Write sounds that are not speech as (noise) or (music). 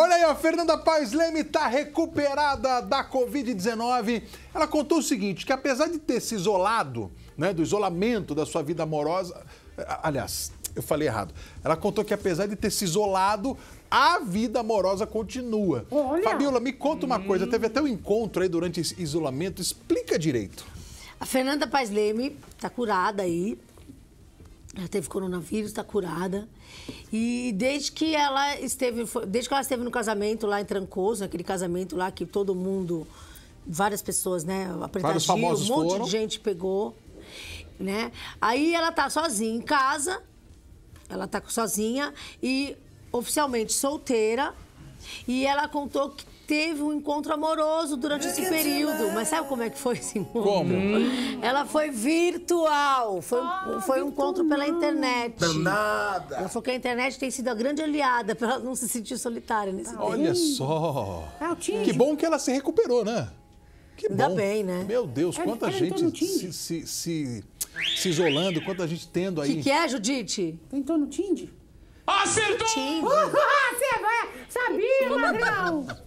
Olha aí, a Fernanda Paes Leme está recuperada da Covid-19. Ela contou o seguinte, que apesar de ter se isolado, né, do isolamento da sua vida amorosa... Eh, aliás, eu falei errado. Ela contou que apesar de ter se isolado, a vida amorosa continua. Olha. Fabiola, me conta uma coisa. Hum. Teve até um encontro aí durante esse isolamento. Explica direito. A Fernanda Paes Leme está curada aí, ela teve coronavírus, está curada. E desde que ela esteve, desde que ela esteve no casamento lá em Trancoso, aquele casamento lá que todo mundo, várias pessoas, né, apertadinho, famosos um monte foram. de gente pegou, né? Aí ela tá sozinha em casa. Ela tá sozinha e oficialmente solteira. E ela contou que teve um encontro amoroso durante esse período. Mas sabe como é que foi esse encontro? Como? Ela foi virtual. Foi, ah, foi um encontro pela internet. Danada. Ela falou que a internet tem sido a grande aliada para ela não se sentir solitária nesse tá ah, Olha só. que bom que ela se recuperou, né? Que Ainda bom. bem, né? Meu Deus, quanta ela gente se, se, se, se, isolando, quanta gente tendo aí. O que, que é, Judite? Entrou no Tinder. Acertou! você (laughs) vai... É? Sabia, ladrão!